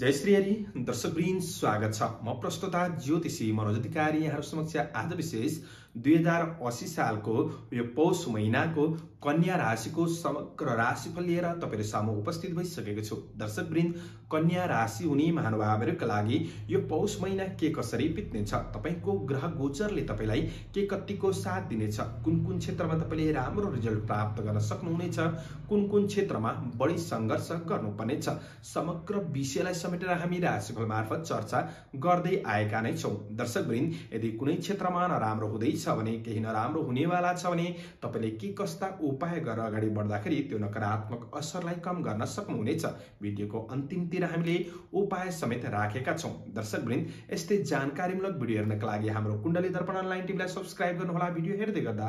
जय श्री हरि दर्शकवृन्द स्वागत छ म प्रस्तुता ज्योतिषी मनोज अधिकारी यहाँहरू समक्ष आज विशेष दुई हजार असी सालको यो पौष महिनाको कन्या राशिको समग्र राशिफल लिएर रा, तपाईँहरू सामु उपस्थित भइसकेको छु दर्शकवृन्द कन्या राशि हुने महानुभावहरूका लागि यो पौष महिना के कसरी बित्नेछ तपाईँको ग्रह गोचरले तपाईँलाई के कतिको साथ दिनेछ कुन कुन क्षेत्रमा तपाईँले राम्रो रिजल्ट प्राप्त गर्न सक्नुहुनेछ कुन कुन क्षेत्रमा बढी सङ्घर्ष गर्नुपर्नेछ समग्र विषयलाई समेटेर हामी राशिफल मार्फत चर्चा गर्दै आएका नै छौँ दर्शकवृन्द यदि कुनै क्षेत्रमा नराम्रो हुँदै छ भने केही नराम्रो हुनेवाला छ भने तपाईँले के कस्ता उपाय गरेर अगाडि बढ्दाखेरि त्यो नकारात्मक असरलाई कम गर्न सक्नुहुनेछ भिडियोको अन्तिमतिर हामीले उपाय समेत राखेका छौँ दर्शकवृन्द यस्तै जानकारीमूलक भिडियो हेर्नका लागि हाम्रो कुण्डली दर्पण अनलाइन टिभीलाई सब्सक्राइब गर्नुहोला भिडियो हेर्दै गर्दा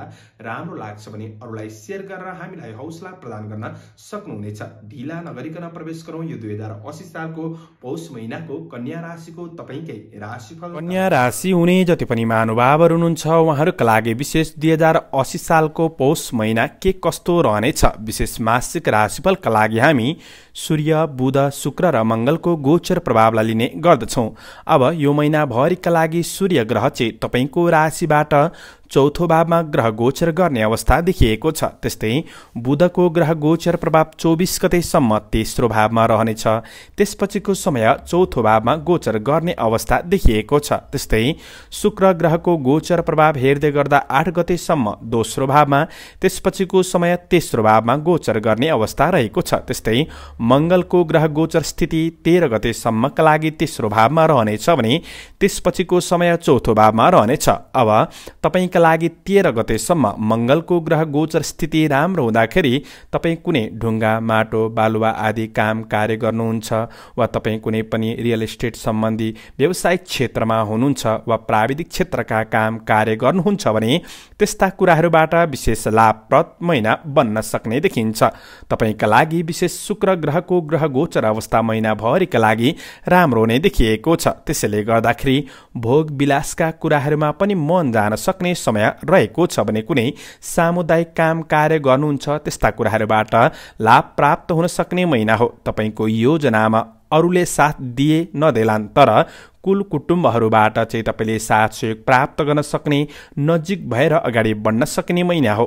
राम्रो लाग्छ भने अरूलाई सेयर गरेर हामीलाई हौसला प्रदान गर्न सक्नुहुनेछ ढिला नगरिकन प्रवेश गरौँ यो दुई हजार असी सालको पौष महिनाको कन्या राशिको तपाईँकै राशिफल कन्या राशि हुने जति पनि महानुभावहरू हुनुहुन्छ उहाँ तपाईँहरूका लागि विशेष दुई हजार असी सालको पौष महिना के कस्तो रहनेछ विशेष मासिक राशिफलका लागि हामी सूर्य बुध शुक्र र मङ्गलको गोचर प्रभावलाई लिने गर्दछौँ अब यो महिनाभरिका लागि सूर्य ग्रह चाहिँ तपाईँको राशिबाट चौथो भावमा ग्रह गोचर गर्ने अवस्था देखिएको छ त्यस्तै बुधको ग्रह गोचर प्रभाव चौबिस गतेसम्म तेस्रो भावमा रहनेछ त्यसपछिको समय चौथो भावमा गोचर गर्ने अवस्था देखिएको छ त्यस्तै शुक्र ग्रहको गोचर प्रभाव हेर्दै गर्दा आठ गतेसम्म दोस्रो भावमा त्यसपछिको समय तेस्रो भावमा गोचर गर्ने अवस्था रहेको छ त्यस्तै मङ्गलको ग्रह गोचर स्थिति तेह्र गतेसम्मका लागि तेस्रो भावमा रहनेछ भने त्यसपछिको समय चौथो भावमा रहनेछ अब तपाईँका तपाईँका लागि तेह्र गतेसम्म मङ्गलको ग्रह गोचर स्थिति राम्रो हुँदाखेरि तपाईँ कुनै ढुङ्गा माटो बालुवा आदि काम कार्य गर्नुहुन्छ वा तपाईँ कुनै पनि रियल इस्टेट सम्बन्धी व्यवसायिक क्षेत्रमा हुनुहुन्छ वा प्राविधिक क्षेत्रका काम कार्य गर्नुहुन्छ भने त्यस्ता कुराहरूबाट विशेष लाभप्रद महिना बन्न सक्ने देखिन्छ तपाईँका लागि विशेष शुक्र ग्रहको ग्रह गोचर अवस्था महिनाभरिका लागि राम्रो नै देखिएको छ त्यसैले गर्दाखेरि भोग विलासका कुराहरूमा पनि मन जान सक्ने समय रहेको छ भने कुनै सामुदायिक काम कार्य गर्नुहुन्छ त्यस्ता कुराहरूबाट लाभ प्राप्त हुन सक्ने महिना हो तपाईँको योजनामा अरूले साथ दिए नदेलान् तर कुल कुटुम्बहरूबाट चाहिँ तपाईँले साथ सहयोग प्राप्त गर्न सक्ने नजिक भएर अगाडि बढ्न सक्ने महिना हो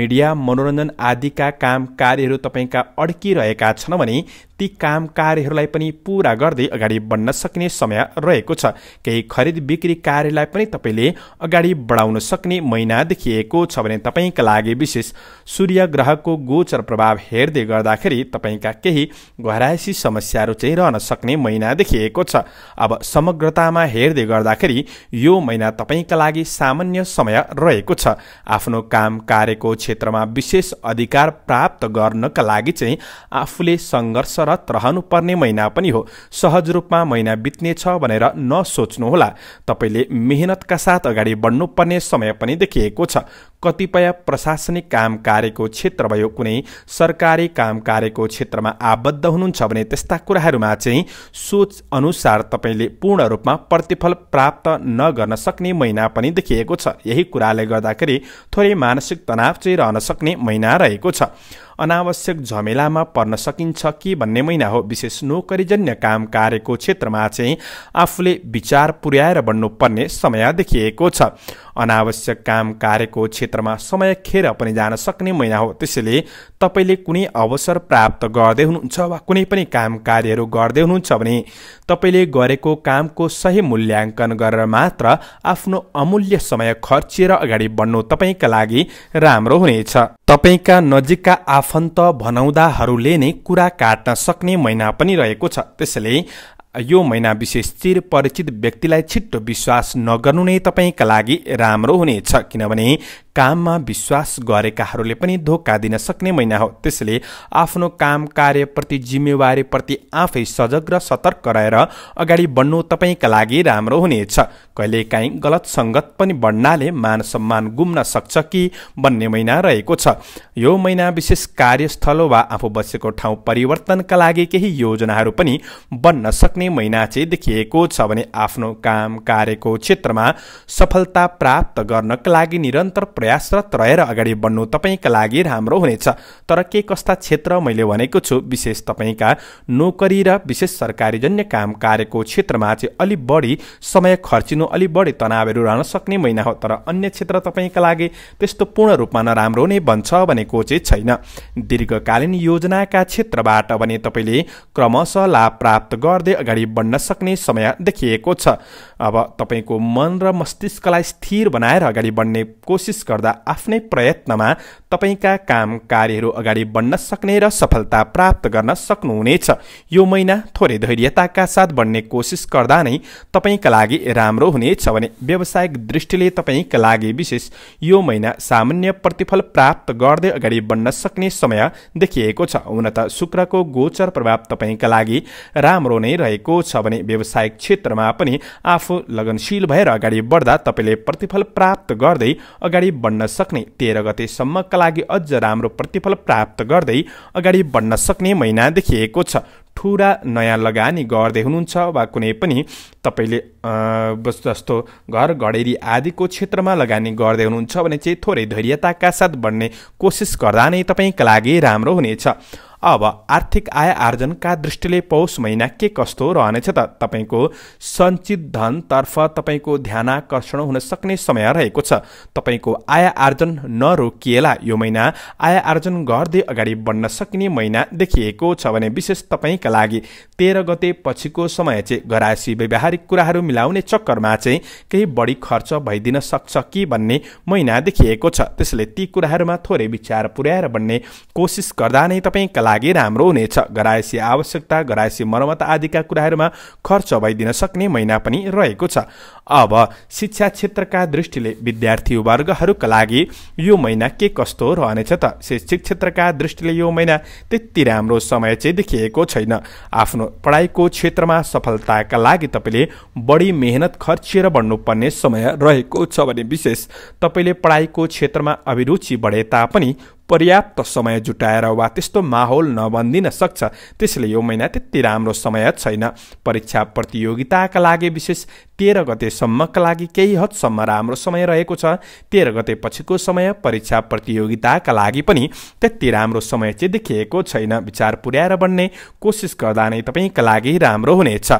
मिडिया मनोरञ्जन आदिका काम कार्यहरू तपाईँका अड्किरहेका छन् भने ती काम कार्यहरूलाई पनि पुरा गर्दै अगाडि बढ्न सक्ने समय रहेको छ केही खरिद बिक्री कार्यलाई पनि तपाईँले अगाडि बढाउन सक्ने महिना देखिएको छ भने तपाईँका लागि विशेष सूर्य ग्रहको गोचर प्रभाव हेर्दै गर्दाखेरि तपाईँका केही घरायसी समस्याहरू चाहिँ रहन सक्ने महिना देखिएको छ अब सम समग्रतामा हेर्दै गर्दाखेरि यो महिना तपाईँका लागि सामान्य समय रहेको छ आफ्नो काम कार्यको क्षेत्रमा विशेष अधिकार प्राप्त गर्नका लागि चाहिँ आफूले सङ्घर्षरत रहनुपर्ने महिना पनि हो सहज रूपमा महिना बित्नेछ भनेर नसोच्नुहोला तपाईँले मेहनतका साथ अगाडि बढ्नुपर्ने समय पनि देखिएको छ कतिपय प्रशासनिक काम कार्यको क्षेत्र भयो कुनै सरकारी काम कार्यको क्षेत्रमा आबद्ध हुनुहुन्छ भने त्यस्ता कुराहरूमा चाहिँ सोच अनुसार तपाईँले पूर्ण रूपमा प्रतिफल प्राप्त नगर्न सक्ने महिना पनि देखिएको छ यही कुराले गर्दाखेरि थोरै मानसिक तनाव चाहिँ रहन सक्ने महिना रहेको छ अनावश्यक झमेलामा पर्न सकिन्छ कि भन्ने महिना हो विशेष नोकरीजन्य काम कार्यको क्षेत्रमा चाहिँ आफूले विचार पुर्याएर बन्नुपर्ने समय देखिएको छ अनावश्यक काम कार्यको क्षेत्रमा समय खेर पनि जान सक्ने महिना हो त्यसैले तपाईँले कुनै अवसर प्राप्त गर्दै हुनुहुन्छ वा कुनै पनि काम कार्यहरू गर्दै हुनुहुन्छ भने तपाईँले गरेको कामको सही मूल्याङ्कन गरेर मात्र आफ्नो अमूल्य समय खर्चिएर अगाडि बढ्नु तपाईँका लागि राम्रो हुनेछ तपाईँका नजिकका आफ आफन्त भनाउँदाहरूले नै कुरा काट्न सक्ने महिना पनि रहेको छ त्यसैले यो महिना विशेष चिर परिचित व्यक्तिलाई छिट्टो विश्वास नगर्नु नै तपाईँका लागि राम्रो हुनेछ किनभने काममा विश्वास गरेकाहरूले पनि धोका दिन सक्ने महिना हो त्यसैले आफ्नो काम कार्यप्रति जिम्मेवारीप्रति आफै सजग र सतर्क रहेर अगाडि बढ्नु तपाईँका लागि राम्रो हुनेछ कहिलेकाहीँ गलत सङ्गत पनि बढ्नाले मान सम्मान गुम्न सक्छ कि भन्ने महिना रहेको छ यो महिना विशेष कार्यस्थल वा आफू बसेको ठाउँ परिवर्तनका लागि केही योजनाहरू पनि बन्न सक्ने महिना चाहिँ देखिएको छ भने आफ्नो काम कार्यको क्षेत्रमा सफलता प्राप्त गर्नका लागि निरन्तर प्रयासरत रहेर अगाडि बढ्नु तपाईँका लागि राम्रो हुनेछ तर के कस्ता क्षेत्र मैले भनेको छु विशेष तपाईँका नोकरी र विशेष सरकारीजन्य काम कार्यको क्षेत्रमा चाहिँ अलि बढी समय खर्चिनु अलि बढी तनावहरू रहन सक्ने महिना हो तर अन्य क्षेत्र तपाईँका लागि त्यस्तो पूर्ण रूपमा नराम्रो नै बन्छ भनेको चाहिँ छैन दीर्घकालीन योजनाका क्षेत्रबाट भने तपाईँले क्रमशः लाभ प्राप्त गर्दै अगाडि बढ्न सक्ने समय देखिएको छ अब तपाईँको मन र मस्तिष्कलाई स्थिर बनाएर अगाडि बढ्ने कोसिस गर्दा आफ्नै प्रयत्नमा तपाईँका काम कार्यहरू अगाडि बढ्न सक्ने र सफलता प्राप्त गर्न सक्नुहुनेछ यो महिना थोरै धैर्यताका साथ बढ्ने कोसिस गर्दा नै तपाईँका लागि राम्रो हुनेछ भने व्यावसायिक दृष्टिले तपाईँका लागि विशेष यो महिना सामान्य प्रतिफल प्राप्त गर्दै अगाडि बढ्न सक्ने समय देखिएको छ हुन त शुक्रको गोचर प्रभाव तपाईँका लागि राम्रो नै रहेको छ भने व्यावसायिक क्षेत्रमा पनि आफू आफू लगनशील भएर अगाडि बढ्दा तपाईँले प्रतिफल प्राप्त गर्दै अगाडि बढ्न सक्ने तेह्र गतेसम्मका लागि अझ राम्रो प्रतिफल प्राप्त गर्दै अगाडि बढ्न सक्ने महिना देखिएको छ ठुरा नयाँ लगानी गर्दै हुनुहुन्छ वा कुनै पनि तपाईँले जस्तो घर घडेरी आदिको क्षेत्रमा लगानी गर्दै हुनुहुन्छ भने चाहिँ थोरै धैर्यताका साथ बढ्ने कोसिस गर्दा नै तपाईँका लागि राम्रो हुनेछ अब आर्थिक आय आर्जनका दृष्टिले पौष महिना के कस्तो रहनेछ त तपाईँको सञ्चित धनतर्फ तपाईँको आकर्षण हुन सक्ने समय रहेको छ तपाईँको आय आर्जन नरोकिएला यो महिना आय आर्जन गर्दै अगाडि बढ्न सक्ने महिना देखिएको छ भने विशेष तपाईँका लागि तेह्र गते पछिको समय चाहिँ घरासी व्यावहारिक कुराहरू मिलाउने चक्करमा चाहिँ केही बढी खर्च भइदिन सक्छ कि भन्ने महिना देखिएको छ त्यसले ती कुराहरूमा थोरै विचार पुर्याएर बन्ने कोसिस गर्दा नै तपाईँका लागि राम्रो हुनेछ गरायसी आवश्यकता गरायसी मर्मत आदिका कुराहरूमा खर्च भइदिन सक्ने महिना पनि रहेको छ अब शिक्षा क्षेत्रका दृष्टिले विद्यार्थी वर्गहरूका लागि यो महिना के कस्तो रहनेछ त शैक्षिक क्षेत्रका दृष्टिले यो महिना त्यति राम्रो समय चाहिँ देखिएको छैन आफ्नो पढाइको क्षेत्रमा सफलताका लागि तपाईँले बढी मेहनत खर्चिएर बढ्नुपर्ने समय रहेको छ भने विशेष तपाईँले पढाइको क्षेत्रमा अभिरुचि बढे तापनि पर्याप्त समय जुटाएर वा त्यस्तो माहौल नबनिदिन सक्छ त्यसले यो महिना त्यति राम्रो समय छैन परीक्षा प्रतियोगिताका लागि विशेष तेह्र गतेसम्मका लागि केही हदसम्म राम्रो समय रहेको छ तेह्र गते पछिको समय परीक्षा प्रतियोगिताका लागि पनि त्यति राम्रो समय चाहिँ देखिएको छैन विचार पुर्याएर बन्ने कोसिस गर्दा नै तपाईँका लागि राम्रो हुनेछ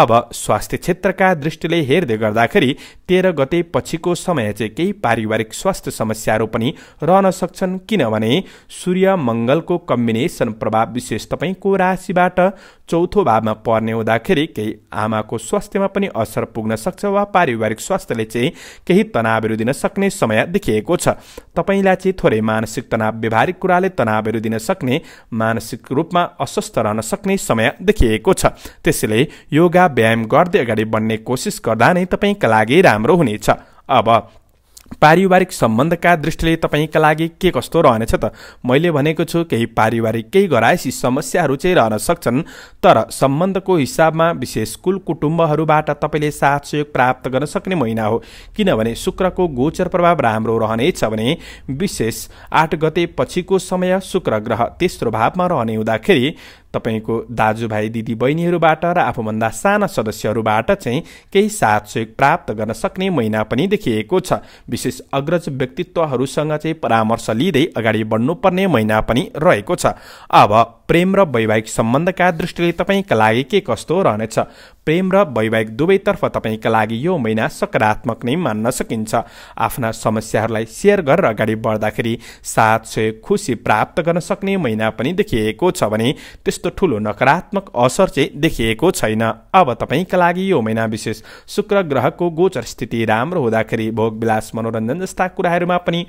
अब स्वास्थ्य क्षेत्रका दृष्टिले हेर्दै गर्दाखेरि तेह्र गते पछिको समय चाहिँ केही पारिवारिक स्वास्थ्य समस्याहरू पनि रहन सक्छन् किनभने भने सूर्य मङ्गलको कम्बिनेसन प्रभाव विशेष तपाईँको राशिबाट चौथो भावमा पर्ने हुँदाखेरि केही आमाको स्वास्थ्यमा पनि असर पुग्न सक्छ वा पारिवारिक स्वास्थ्यले चाहिँ केही तनावहरू दिन सक्ने समय देखिएको छ तपाईँलाई चाहिँ थोरै मानसिक तनाव व्यवहारिक कुराले तनावहरू दिन सक्ने मानसिक रूपमा अस्वस्थ रहन सक्ने समय देखिएको छ त्यसैले योगा व्यायाम गर्दै अगाडि बढ्ने कोसिस गर्दा नै तपाईँका लागि राम्रो हुनेछ अब पारिवारिक सम्बन्धका दृष्टिले तपाईँका लागि के कस्तो रहनेछ त मैले भनेको छु केही पारिवारिक केही गराएसी समस्याहरू चाहिँ रहन सक्छन् तर सम्बन्धको हिसाबमा विशेष कुल कुटुम्बहरूबाट तपाईँले साथ सहयोग प्राप्त गर्न सक्ने महिना हो किनभने शुक्रको गोचर प्रभाव राम्रो रहनेछ भने विशेष आठ गते पछिको समय शुक्र ग्रह तेस्रो भावमा रहने हुँदाखेरि तपाईँको दाजुभाइ दिदीबहिनीहरूबाट र आफूभन्दा साना सदस्यहरूबाट चाहिँ केही साथ सहयोग प्राप्त गर्न सक्ने महिना पनि देखिएको छ विशेष अग्रज व्यक्तित्वहरूसँग चाहिँ परामर्श लिँदै अगाडि बढ्नुपर्ने महिना पनि रहेको छ अब प्रेम र वैवाहिक सम्बन्धका दृष्टिले तपाईँका लागि के कस्तो रहनेछ प्रेम र वैवाहिक दुवैतर्फ तपाईँका लागि यो महिना सकारात्मक नै मान्न सकिन्छ आफ्ना समस्याहरूलाई सेयर गरेर अगाडि बढ्दाखेरि साथ सहयोग खुसी प्राप्त गर्न सक्ने महिना पनि देखिएको छ भने त्यस्तो ठुलो नकारात्मक असर चाहिँ देखिएको छैन अब तपाईँका लागि यो महिना विशेष शुक्र ग्रहको गोचर स्थिति राम्रो हुँदाखेरि भोगविलास मनोरञ्जन जस्ता कुराहरूमा पनि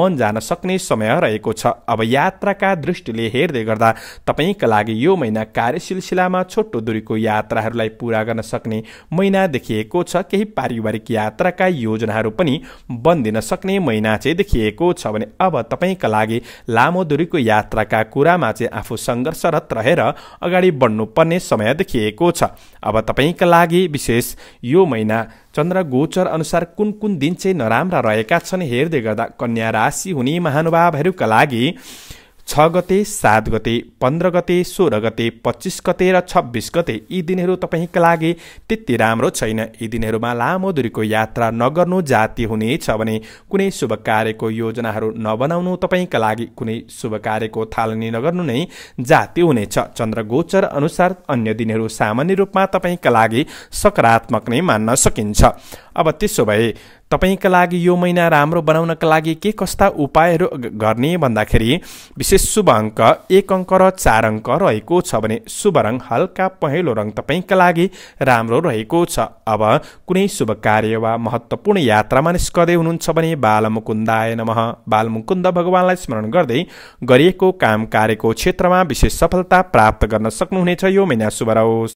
मन जान सक्ने समय रहेको छ अब यात्राका दृष्टिले हेर्दै गर्दा तपाईँका लागि यो महिना कार्य सिलसिलामा छोटो दूरीको यात्राहरूलाई पूरा गर्न सक्ने महिना देखिएको छ केही पारिवारिक यात्राका योजनाहरू पनि बनिदिन सक्ने महिना चाहिँ देखिएको छ भने अब तपाईँका लागि लामो दूरीको यात्राका कुरामा चाहिँ आफू सङ्घर्षरत रहेर अगाडि बढ्नुपर्ने समय देखिएको छ अब तपाईँका लागि विशेष यो महिना चन्द्र गोचर अनुसार कुन कुन दिन चाहिँ नराम्रा रहेका छन् हेर्दै गर्दा कन्या राशि हुने महानुभावहरूका लागि छ गते सात गते पन्ध्र गते सोह्र गते पच्चिस गते र छब्बिस गते यी दिनहरू तपाईँका लागि त्यति राम्रो छैन यी दिनहरूमा लामो दूरीको यात्रा नगर्नु जाति हुनेछ भने कुनै शुभ कार्यको योजनाहरू नबनाउनु तपाईँका लागि कुनै शुभ कार्यको थालनी नगर्नु नै जाति हुनेछ चन्द्र गोचर अनुसार अन्य दिनहरू सामान्य रूपमा तपाईँका लागि सकारात्मक नै मान्न सकिन्छ अब त्यसो भए तपाईँका लागि यो महिना राम्रो बनाउनका लागि के कस्ता उपायहरू गर्ने भन्दाखेरि विशेष शुभ अङ्क एक अङ्क र चार अङ्क रहेको छ भने शुभ रङ हल्का पहेँलो रङ तपाईँका लागि राम्रो रहेको छ अब कुनै शुभ कार्य वा महत्त्वपूर्ण यात्रामा निस्कदै हुनुहुन्छ भने बालमुकुन्दाय नमः बालमुकुन्द भगवान्लाई स्मरण गर्दै गरिएको काम कार्यको क्षेत्रमा विशेष सफलता प्राप्त गर्न सक्नुहुनेछ यो महिना शुभ रहोस्